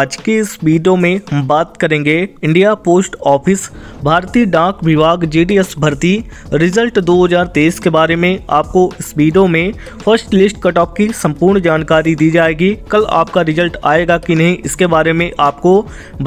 आज के इस वीडियो में हम बात करेंगे इंडिया पोस्ट ऑफिस भारतीय डाक विभाग जीडीएस भर्ती रिजल्ट 2023 के बारे में आपको इस वीडियो में फर्स्ट लिस्ट कट ऑफ की संपूर्ण जानकारी दी जाएगी कल आपका रिजल्ट आएगा कि नहीं इसके बारे में आपको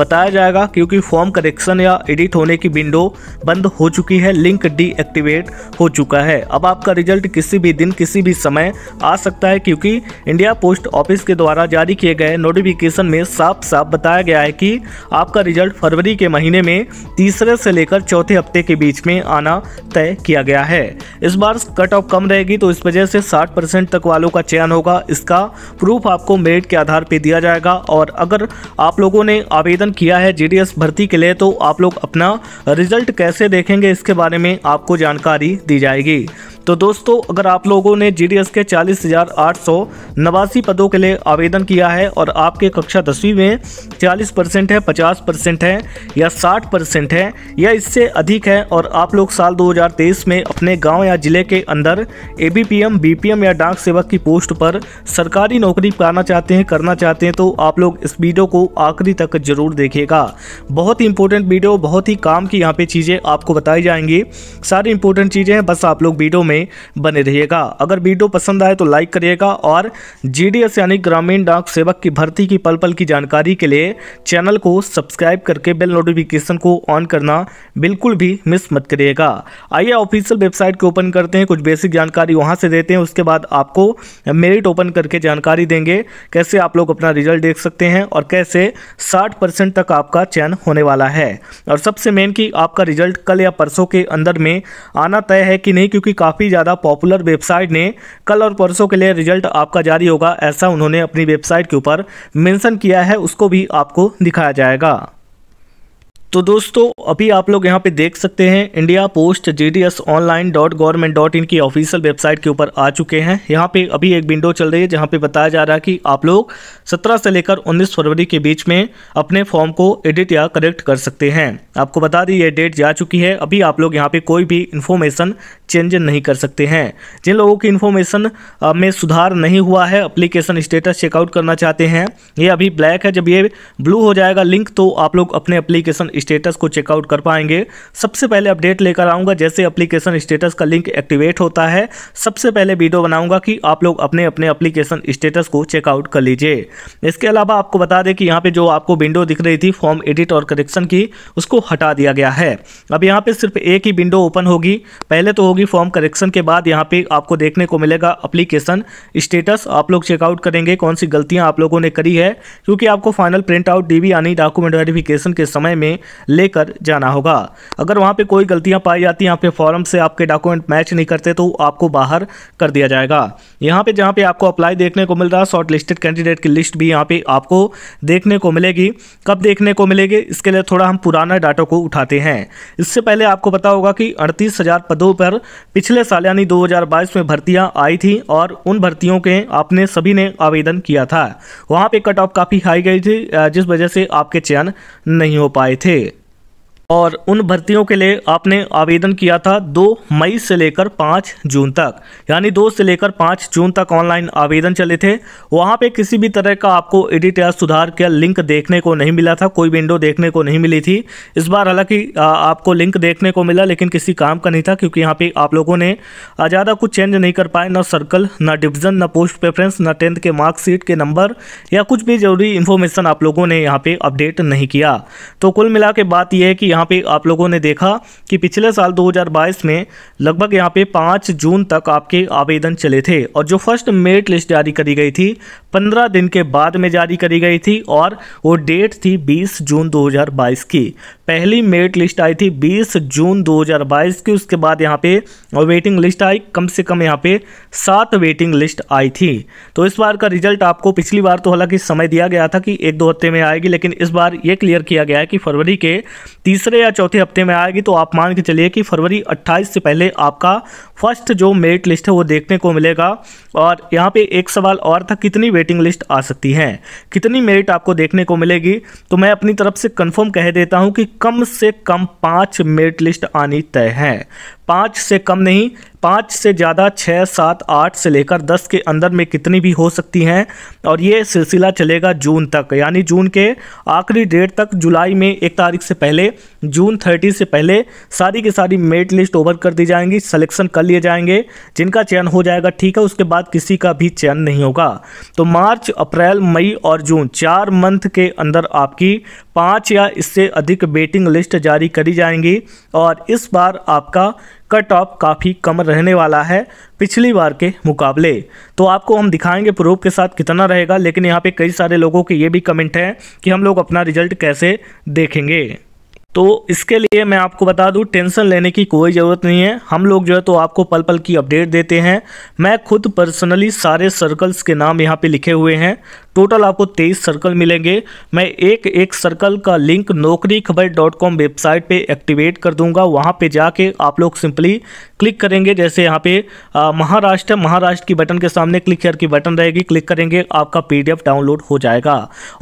बताया जाएगा क्योंकि फॉर्म करेक्शन या एडिट होने की विंडो बंद हो चुकी है लिंक डीएक्टिवेट हो चुका है अब आपका रिजल्ट किसी भी दिन किसी भी समय आ सकता है क्योंकि इंडिया पोस्ट ऑफिस के द्वारा जारी किए गए नोटिफिकेशन में साफ साफ साफ बताया गया है कि आपका रिजल्ट फरवरी के महीने में तीसरे से लेकर चौथे हफ्ते के बीच में आना तय किया गया है इस बार कट ऑफ कम रहेगी तो इस वजह से 60 परसेंट तक वालों का चयन होगा इसका प्रूफ आपको मेरिट के आधार पर दिया जाएगा और अगर आप लोगों ने आवेदन किया है जी भर्ती के लिए तो आप लोग अपना रिजल्ट कैसे देखेंगे इसके बारे में आपको जानकारी दी जाएगी तो दोस्तों अगर आप लोगों ने जी के चालीस हजार आठ सौ नवासी पदों के लिए आवेदन किया है और आपके कक्षा दसवीं में चालीस परसेंट है पचास परसेंट है या साठ परसेंट है या इससे अधिक है और आप लोग साल 2023 में अपने गांव या ज़िले के अंदर ए बी या डाक सेवक की पोस्ट पर सरकारी नौकरी पाना चाहते हैं करना चाहते हैं तो आप लोग इस वीडियो को आखिरी तक जरूर देखिएगा बहुत ही इंपॉर्टेंट वीडियो बहुत ही काम की यहाँ पे चीज़ें आपको बताई जाएंगी सारी इंपॉर्टेंट चीज़ें हैं बस आप लोग वीडियो में में बने रहिएगा अगर वीडियो पसंद आए तो लाइक करिएगा और जीडीएस यानी ग्रामीण डाक सेवक की भर्ती की पल पल की जानकारी के लिए चैनल को सब्सक्राइब करके बेल नोटिफिकेशन को ऑन करना बिल्कुल भी मिस मत करिएगा आइए ऑफिशियल वेबसाइट को ओपन करते हैं कुछ बेसिक जानकारी वहाँ से देते हैं उसके बाद आपको मेरिट ओपन करके जानकारी देंगे कैसे आप लोग अपना रिजल्ट देख सकते हैं और कैसे साठ तक आपका चयन होने वाला है और सबसे मेन कि आपका रिजल्ट कल या परसों के अंदर में आना तय है कि नहीं क्योंकि काफ़ी ही ज़्यादा पॉपुलर वेबसाइट ने कल और परसों के लिए रिजल्ट आपका जारी होगा ऐसा उन्होंने अपनी वेबसाइट के ऊपर मेंशन किया है उसको भी आपको दिखाया जाएगा तो दोस्तों अभी आप लोग यहाँ पे देख सकते हैं India Post J D S online dot government dot in की ऑफिशियल वेबसाइट के ऊपर आ चुके हैं यहाँ पे अभी एक विंडो चल रही है जहाँ पे बताया जा रहा है कि आप लोग 17 से लेकर 19 फरवरी के बीच में अपने फॉर्म को एडिट या करेक्ट कर सकते हैं आपको बता दी ये डेट जा चुकी है अभी आप लोग यहाँ पर कोई भी इन्फॉर्मेशन चेंज नहीं कर सकते हैं जिन लोगों की इन्फॉर्मेशन में सुधार नहीं हुआ है अप्लीकेशन स्टेटस चेकआउट करना चाहते हैं ये अभी ब्लैक है जब ये ब्लू हो जाएगा लिंक तो आप लोग अपने अप्लीकेशन स्टेटस को चेकआउट कर पाएंगे सबसे पहले अपडेट लेकर आऊँगा जैसे अप्लीकेशन स्टेटस का लिंक एक्टिवेट होता है सबसे पहले वीडियो बनाऊँगा कि आप लोग अपने अपने अप्लीकेशन स्टेटस को चेकआउट कर लीजिए इसके अलावा आपको बता दें कि यहाँ पर जो आपको विंडो दिख रही थी फॉर्म एडिट और करेक्शन की उसको हटा दिया गया है अब यहाँ पर सिर्फ एक ही विंडो ओपन होगी पहले तो होगी फॉर्म करेक्शन के बाद यहाँ पे आपको देखने को मिलेगा अप्लीकेशन स्टेटस आप लोग चेकआउट करेंगे कौन सी गलतियाँ आप लोगों ने करी है क्योंकि आपको फाइनल प्रिंट आउट डी यानी डॉक्यूमेंट वेरिफिकेशन के समय में लेकर जाना होगा अगर वहाँ पर कोई गलतियाँ पाई जाती हैं आपके फॉर्म से आपके डॉक्यूमेंट मैच नहीं करते तो आपको बाहर कर दिया जाएगा यहाँ पर जहाँ पर आपको अप्लाई देखने को मिल रहा है शॉर्ट लिस्टेड कैंडिडेट की लिस्ट भी यहाँ पर आपको देखने को मिलेगी कब देखने को मिलेगी इसके लिए थोड़ा हम पुराना डाटा को उठाते हैं इससे पहले आपको पता होगा कि अड़तीस हज़ार पदों पर पिछले साल यानी 2022 में भर्तियां आई थी और उन भर्तियों के आपने सभी ने आवेदन किया था वहां पे कट ऑफ काफ़ी हाई गई थी जिस वजह से आपके चयन नहीं हो पाए थे और उन भर्तियों के लिए आपने आवेदन किया था 2 मई से लेकर 5 जून तक यानी 2 से लेकर 5 जून तक ऑनलाइन आवेदन चले थे वहाँ पे किसी भी तरह का आपको एडिट या सुधार का लिंक देखने को नहीं मिला था कोई विंडो देखने को नहीं मिली थी इस बार हालांकि आपको लिंक देखने को मिला लेकिन किसी काम का नहीं था क्योंकि यहाँ पर आप लोगों ने ज़्यादा कुछ चेंज नहीं कर पाए ना सर्कल ना डिविज़न ना पोस्ट प्रेफरेंस ना टेंथ के मार्कशीट के नंबर या कुछ भी ज़रूरी इन्फॉर्मेशन आप लोगों ने यहाँ पर अपडेट नहीं किया तो कुल मिला के बात यह है कि यहाँ पे आप लोगों ने देखा कि पिछले साल 2022 में लगभग यहाँ पे 5 जून तक आपके आवेदन चले थे और जो फर्स्ट मेरिट लिस्ट जारी करी गई थी 15 दिन के बाद में जारी करी गई थी और वो डेट थी 20 जून 2022 की पहली मेरिट लिस्ट आई थी 20 जून 2022 की उसके बाद यहाँ पे वेटिंग लिस्ट आई कम से कम यहाँ पे सात वेटिंग लिस्ट आई थी तो इस बार का रिजल्ट आपको पिछली बार तो हालांकि समय दिया गया था कि एक दो हफ्ते में आएगी लेकिन इस बार ये क्लियर किया गया है कि फरवरी के तीसरे तीसरे या चौथे हफ्ते में आएगी तो आप मान के चलिए कि फरवरी अट्ठाईस से पहले आपका फर्स्ट जो मेरिट लिस्ट है वो देखने को मिलेगा और यहाँ पे एक सवाल और था कितनी वेटिंग लिस्ट आ सकती है कितनी मेरिट आपको देखने को मिलेगी तो मैं अपनी तरफ से कंफर्म कह देता हूँ कि कम से कम पाँच मेरिट लिस्ट आनी तय है पाँच से कम नहीं पाँच से ज़्यादा छः सात आठ से लेकर दस के अंदर में कितनी भी हो सकती हैं और ये सिलसिला चलेगा जून तक यानी जून के आखिरी डेट तक जुलाई में एक तारीख से पहले जून थर्टी से पहले सारी की सारी मेरिट लिस्ट ओवर कर दी जाएंगी सिलेक्शन कर लिए जाएंगे जिनका चयन हो जाएगा ठीक है उसके बाद बाद किसी का भी चयन नहीं होगा तो मार्च अप्रैल मई और जून चार मंथ के अंदर आपकी पांच या इससे अधिक वेटिंग लिस्ट जारी करी जाएंगी और इस बार आपका कट ऑफ काफ़ी कम रहने वाला है पिछली बार के मुकाबले तो आपको हम दिखाएंगे प्रूफ के साथ कितना रहेगा लेकिन यहाँ पे कई सारे लोगों के ये भी कमेंट हैं कि हम लोग अपना रिजल्ट कैसे देखेंगे तो इसके लिए मैं आपको बता दूं टेंशन लेने की कोई ज़रूरत नहीं है हम लोग जो है तो आपको पल पल की अपडेट देते हैं मैं खुद पर्सनली सारे सर्कल्स के नाम यहाँ पे लिखे हुए हैं टोटल आपको तेईस सर्कल मिलेंगे मैं एक एक सर्कल का link Naukri Khabar dot com website पे एक्टिवेट कर दूंगा वहाँ पे जाके आप लोग सिंपली क्लिक करेंगे जैसे यहाँ पे महाराष्ट्र महाराष्ट्र की बटन के सामने क्लिक कर की बटन रहेगी क्लिक करेंगे आपका पी डाउनलोड हो जाएगा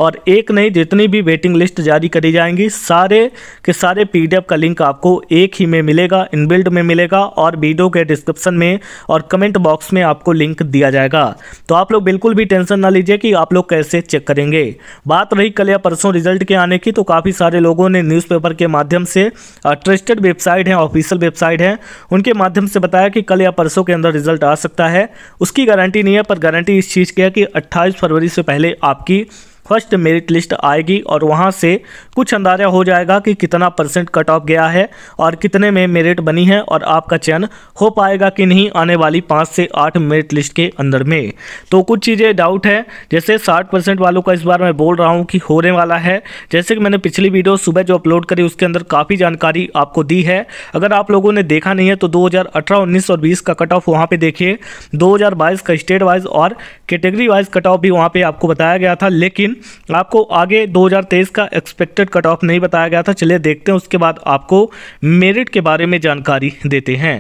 और एक नहीं जितनी भी वेटिंग लिस्ट जारी करी जाएंगी सारे के सारे पी का लिंक आपको एक ही में मिलेगा इनबिल्ड में मिलेगा और वीडियो के डिस्क्रिप्शन में और कमेंट बॉक्स में आपको लिंक दिया जाएगा तो आप लोग बिल्कुल भी टेंशन ना लीजिए कि आप लोग कैसे चेक करेंगे बात रही कल या परसों रिजल्ट के आने की तो काफ़ी सारे लोगों ने न्यूज़पेपर के माध्यम से ट्रस्टेड वेबसाइट हैं ऑफिशियल वेबसाइट हैं उनके माध्यम से बताया कि कल या परसों के अंदर रिजल्ट आ सकता है उसकी गारंटी नहीं है पर गारंटी इस चीज़ की है कि अट्ठाईस फरवरी से पहले आपकी फर्स्ट मेरिट लिस्ट आएगी और वहाँ से कुछ अंदाजा हो जाएगा कि कितना परसेंट कट ऑफ गया है और कितने में मेरिट बनी है और आपका चयन हो पाएगा कि नहीं आने वाली पाँच से आठ मेरिट लिस्ट के अंदर में तो कुछ चीज़ें डाउट है जैसे साठ परसेंट वालों का इस बार मैं बोल रहा हूँ कि होने वाला है जैसे कि मैंने पिछली वीडियो सुबह जो अपलोड करी उसके अंदर काफ़ी जानकारी आपको दी है अगर आप लोगों ने देखा नहीं है तो दो हज़ार और बीस का कट ऑफ वहाँ पर देखिए दो का स्टेट वाइज और कैटेगरी वाइज कट ऑफ भी वहाँ पर आपको बताया गया था लेकिन आपको आगे 2023 का एक्सपेक्टेड कट ऑफ नहीं बताया गया था चलिए देखते हैं उसके बाद आपको मेरिट के बारे में जानकारी देते हैं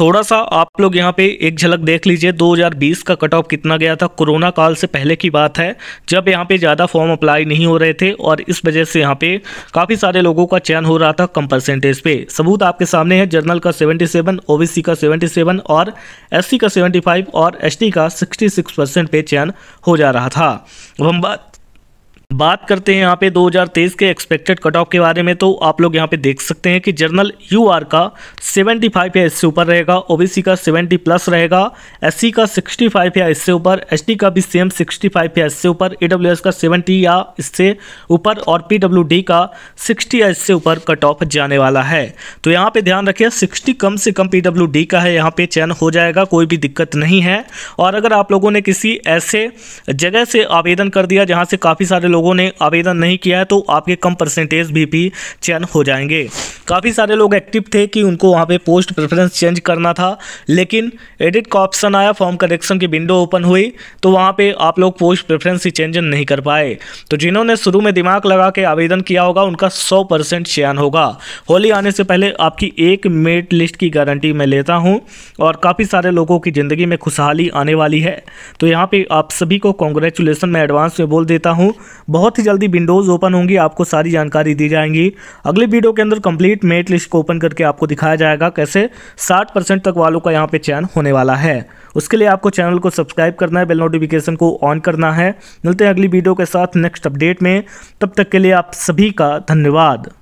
थोड़ा सा आप लोग यहाँ पे एक झलक देख लीजिए 2020 का कट ऑफ कितना गया था कोरोना काल से पहले की बात है जब यहाँ पे ज़्यादा फॉर्म अप्लाई नहीं हो रहे थे और इस वजह से यहाँ पे काफ़ी सारे लोगों का चयन हो रहा था कम परसेंटेज पे सबूत आपके सामने है जर्नल का 77 ओबीसी का 77 और एससी का 75 और एस का सिक्सटी परसेंट पे चयन हो जा रहा था अब हम बात बात करते हैं यहाँ पे 2023 के एक्सपेक्टेड कट ऑफ के बारे में तो आप लोग यहाँ पे देख सकते हैं कि जनरल यू आर का 75 या इससे ऊपर रहेगा ओबीसी का 70 प्लस रहेगा एससी का 65 या इससे ऊपर एसटी का भी सेम 65 या इससे ऊपर ईडब्ल्यूएस का 70 या इससे ऊपर और पीडब्ल्यूडी का 60 या इससे ऊपर कट ऑफ जाने वाला है तो यहाँ पर ध्यान रखिए सिक्सटी कम से कम पी का है यहाँ पर चयन हो जाएगा कोई भी दिक्कत नहीं है और अगर आप लोगों ने किसी ऐसे जगह से आवेदन कर दिया जहाँ से काफ़ी सारे लोग लोगों ने आवेदन नहीं किया है तो आपके कम परसेंटेज भी भी चयन हो जाएंगे काफ़ी सारे लोग एक्टिव थे कि उनको वहाँ पे पोस्ट प्रेफरेंस चेंज करना था लेकिन एडिट का ऑप्शन आया फॉर्म करेक्शन की विंडो ओपन हुई तो वहाँ पे आप लोग पोस्ट प्रेफरेंस ही चेंज नहीं कर पाए तो जिन्होंने शुरू में दिमाग लगा के आवेदन किया होगा उनका 100 परसेंट चयन होगा होली आने से पहले आपकी एक मेट लिस्ट की गारंटी मैं लेता हूँ और काफ़ी सारे लोगों की ज़िंदगी में खुशहाली आने वाली है तो यहाँ पर आप सभी को कॉन्ग्रेचुलेसन मैं एडवांस में बोल देता हूँ बहुत ही जल्दी विंडोज़ ओपन होंगी आपको सारी जानकारी दी जाएंगी अगले वीडियो के अंदर कंप्लीट मेट लिस्ट को ओपन करके आपको दिखाया जाएगा कैसे साठ परसेंट तक वालों का यहाँ पे चयन होने वाला है उसके लिए आपको चैनल को सब्सक्राइब करना है बेल नोटिफिकेशन को ऑन करना है मिलते हैं अगली वीडियो के साथ नेक्स्ट अपडेट में तब तक के लिए आप सभी का धन्यवाद